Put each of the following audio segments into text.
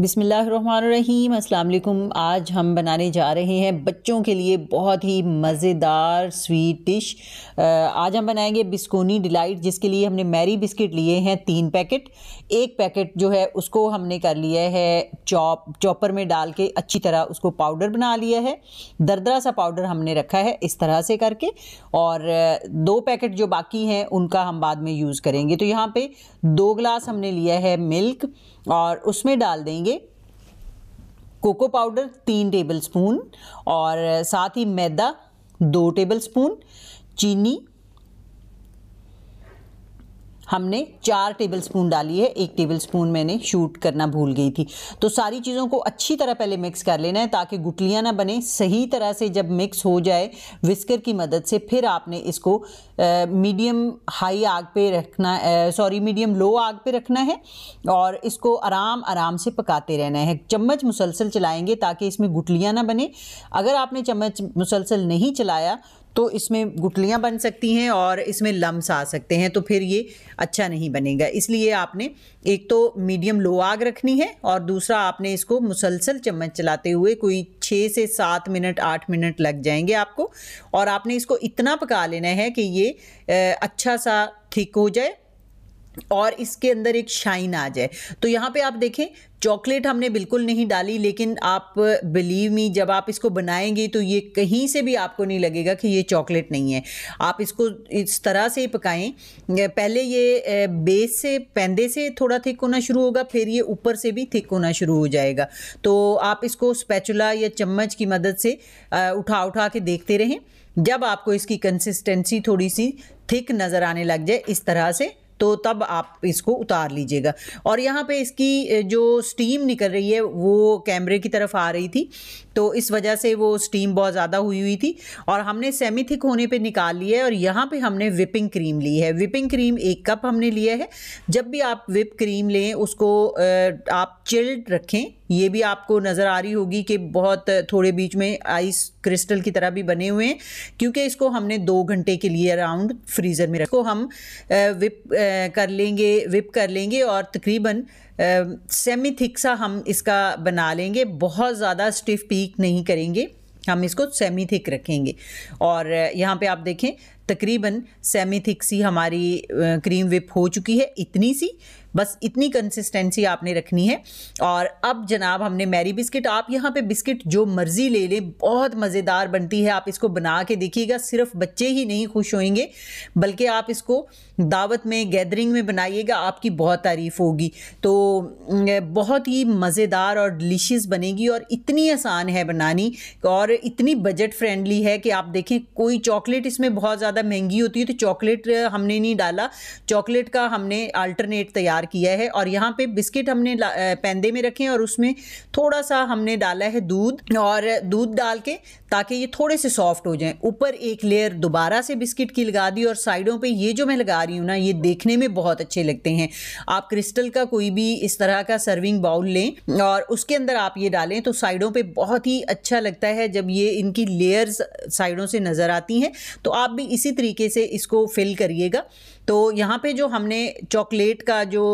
बिसमीम अल्लाम आज हम बनाने जा रहे हैं बच्चों के लिए बहुत ही मज़ेदार स्वीट डिश आज हम बनाएंगे बिस्कोनी डिलाइट जिसके लिए हमने मैरी बिस्किट लिए हैं तीन पैकेट एक पैकेट जो है उसको हमने कर लिया है चॉप चॉपर में डाल के अच्छी तरह उसको पाउडर बना लिया है दरदरा सा पाउडर हमने रखा है इस तरह से करके और दो पैकेट जो बाकी हैं उनका हम बाद में यूज़ करेंगे तो यहाँ पर दो ग्लास हमने लिया है मिल्क और उसमें डाल देंगे कोको पाउडर तीन टेबल स्पून और साथ ही मैदा दो टेबल स्पून चीनी हमने चार टेबल स्पून डाली है एक टेबल स्पून मैंने शूट करना भूल गई थी तो सारी चीज़ों को अच्छी तरह पहले मिक्स कर लेना है ताकि गुटलियाँ ना बने सही तरह से जब मिक्स हो जाए विस्कर की मदद से फिर आपने इसको मीडियम हाई आग पे रखना सॉरी मीडियम लो आग पे रखना है और इसको आराम आराम से पकाते रहना है चम्मच मुसलसल चलाएंगे ताकि इसमें गुटलियाँ ना बने अगर आपने चम्मच मुसलसल नहीं चलाया तो इसमें गुटलियाँ बन सकती हैं और इसमें लम्स आ सकते हैं तो फिर ये अच्छा नहीं बनेगा इसलिए आपने एक तो मीडियम लो आग रखनी है और दूसरा आपने इसको मुसलसल चम्मच चलाते हुए कोई छः से सात मिनट आठ मिनट लग जाएंगे आपको और आपने इसको इतना पका लेना है कि ये अच्छा सा थिक हो जाए और इसके अंदर एक शाइन आ जाए तो यहाँ पे आप देखें चॉकलेट हमने बिल्कुल नहीं डाली लेकिन आप बिलीव मी जब आप इसको बनाएंगे तो ये कहीं से भी आपको नहीं लगेगा कि ये चॉकलेट नहीं है आप इसको इस तरह से ही पकाएं पहले ये बेस से पैंदे से थोड़ा थिक होना शुरू होगा फिर ये ऊपर से भी थिक होना शुरू हो जाएगा तो आप इसको स्पैचुला या चम्मच की मदद से उठा उठा के देखते रहें जब आपको इसकी कंसिस्टेंसी थोड़ी सी थिक नज़र आने लग जाए इस तरह से तो तब आप इसको उतार लीजिएगा और यहाँ पे इसकी जो स्टीम निकल रही है वो कैमरे की तरफ आ रही थी तो इस वजह से वो स्टीम बहुत ज़्यादा हुई हुई थी और हमने सेमी थिक होने पे निकाल लिया है और यहाँ पे हमने विपिंग क्रीम ली है विपिंग क्रीम एक कप हमने लिया है जब भी आप विप क्रीम लें उसको आप चिल्ड रखें ये भी आपको नज़र आ रही होगी कि बहुत थोड़े बीच में आइस क्रिस्टल की तरह भी बने हुए हैं क्योंकि इसको हमने दो घंटे के लिए अराउंड फ्रीज़र में रखो हम विप कर लेंगे विप कर लेंगे और तकरीबन सेमी थिक सा हम इसका बना लेंगे बहुत ज़्यादा स्टिफ पीक नहीं करेंगे हम इसको सेमी थिक रखेंगे और यहाँ पे आप देखें तकरीबन सेमी थिक सी हमारी क्रीम विप हो चुकी है इतनी सी बस इतनी कंसिस्टेंसी आपने रखनी है और अब जनाब हमने मैरी बिस्किट आप यहाँ पे बिस्किट जो मर्ज़ी ले लें बहुत मज़ेदार बनती है आप इसको बना के देखिएगा सिर्फ बच्चे ही नहीं खुश होंगे बल्कि आप इसको दावत में गैदरिंग में बनाइएगा आपकी बहुत तारीफ़ होगी तो बहुत ही मज़ेदार और डिलीशियस बनेगी और इतनी आसान है बनानी और इतनी बजट फ्रेंडली है कि आप देखें कोई चॉकलेट इसमें बहुत ज़्यादा ज़्यादा महंगी होती है तो चॉकलेट हमने नहीं डाला चॉकलेट का हमने अल्टरनेट तैयार किया है और यहाँ पे बिस्किट हमने पैंदे में रखे हैं और उसमें थोड़ा सा हमने डाला है दूध और दूध डाल के ताकि ये थोड़े से सॉफ्ट हो जाएं ऊपर एक लेयर दोबारा से बिस्किट की लगा दी और साइडों पे ये जो मैं लगा रही हूँ ना ये देखने में बहुत अच्छे लगते हैं आप क्रिस्टल का कोई भी इस तरह का सर्विंग बाउल लें और उसके अंदर आप ये डालें तो साइडों पे बहुत ही अच्छा लगता है जब ये इनकी लेयर्स साइडों से नज़र आती हैं तो आप भी इसी तरीके से इसको फिल करिएगा तो यहाँ पे जो हमने चॉकलेट का जो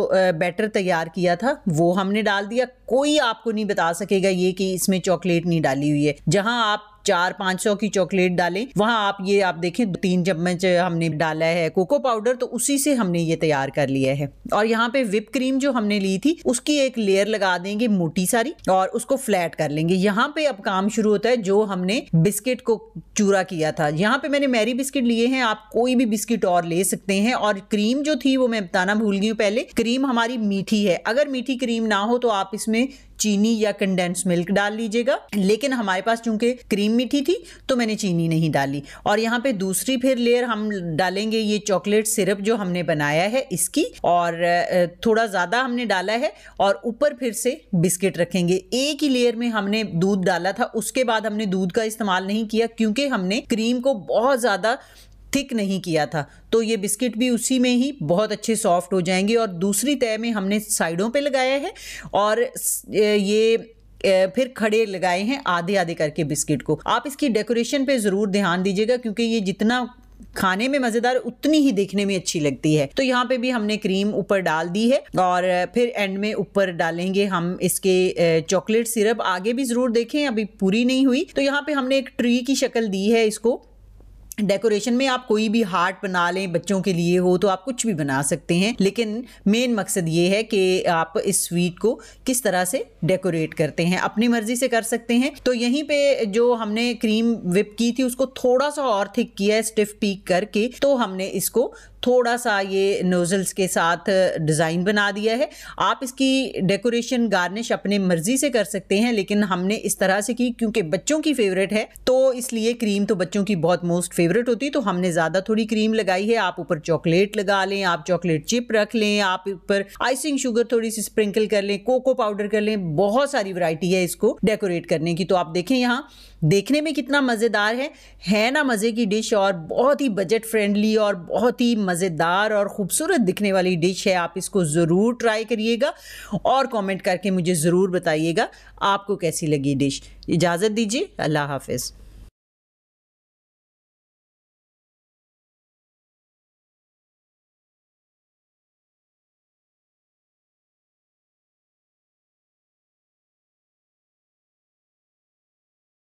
बैटर तैयार किया था वो हमने डाल दिया कोई आपको नहीं बता सकेगा ये कि इसमें चॉकलेट नहीं डाली हुई है जहाँ आप चार पांच सौ की चॉकलेट डालें वहाँ आप ये आप देखें तीन चम्मच हमने डाला है कोको पाउडर तो उसी से हमने ये तैयार कर लिया है और यहाँ पे विप क्रीम जो हमने ली थी उसकी एक लेयर लगा देंगे मोटी सारी और उसको फ्लैट कर लेंगे यहाँ पे अब काम शुरू होता है जो हमने बिस्किट को चूरा किया था यहाँ पे मैंने मैरी बिस्किट लिए हैं आप कोई भी बिस्किट और ले सकते हैं और क्रीम जो थी वो मैं बताना भूल गई पहले क्रीम हमारी मीठी है अगर मीठी क्रीम ना हो तो आप इसमें चीनी या कंडेंस मिल्क डाल लीजिएगा लेकिन हमारे पास चूंकि क्रीम मीठी थी तो मैंने चीनी नहीं डाली और यहाँ पे दूसरी फिर लेयर हम डालेंगे ये चॉकलेट सिरप जो हमने बनाया है इसकी और थोड़ा ज़्यादा हमने डाला है और ऊपर फिर से बिस्किट रखेंगे एक ही लेयर में हमने दूध डाला था उसके बाद हमने दूध का इस्तेमाल नहीं किया क्योंकि हमने क्रीम को बहुत ज़्यादा थिक नहीं किया था तो ये बिस्किट भी उसी में ही बहुत अच्छे सॉफ्ट हो जाएंगे और दूसरी तय में हमने साइडों पे लगाया है और ये फिर खड़े लगाए हैं आधे आधे करके बिस्किट को आप इसकी डेकोरेशन पे ज़रूर ध्यान दीजिएगा क्योंकि ये जितना खाने में मज़ेदार उतनी ही देखने में अच्छी लगती है तो यहाँ पे भी हमने क्रीम ऊपर डाल दी है और फिर एंड में ऊपर डालेंगे हम इसके चॉकलेट सिरप आगे भी ज़रूर देखें अभी पूरी नहीं हुई तो यहाँ पे हमने एक ट्री की शक्ल दी है इसको डेकोरेशन में आप कोई भी हार्ट बना लें बच्चों के लिए हो तो आप कुछ भी बना सकते हैं लेकिन मेन मकसद ये है कि आप इस स्वीट को किस तरह से डेकोरेट करते हैं अपनी मर्ज़ी से कर सकते हैं तो यहीं पे जो हमने क्रीम विप की थी उसको थोड़ा सा और थिक किया है स्टिफ पीक करके तो हमने इसको थोड़ा सा ये नोज़ल्स के साथ डिज़ाइन बना दिया है आप इसकी डेकोरेशन गार्निश अपने मर्ज़ी से कर सकते हैं लेकिन हमने इस तरह से की क्योंकि बच्चों की फेवरेट है तो इसलिए क्रीम तो बच्चों की बहुत मोस्ट फेवरेट होती है तो हमने ज़्यादा थोड़ी क्रीम लगाई है आप ऊपर चॉकलेट लगा लें आप चॉकलेट चिप रख लें आप ऊपर आइसिंग शुगर थोड़ी सी स्प्रिंकल कर लें कोको पाउडर कर लें बहुत सारी वरायटी है इसको डेकोरेट करने की तो आप देखें यहाँ देखने में कितना मज़ेदार है है ना मज़े की डिश और बहुत ही बजट फ्रेंडली और बहुत ही मज़ेदार और ख़ूबसूरत दिखने वाली डिश है आप इसको ज़रूर ट्राई करिएगा और कमेंट करके मुझे ज़रूर बताइएगा आपको कैसी लगी डिश इजाज़त दीजिए अल्लाह हाफिज़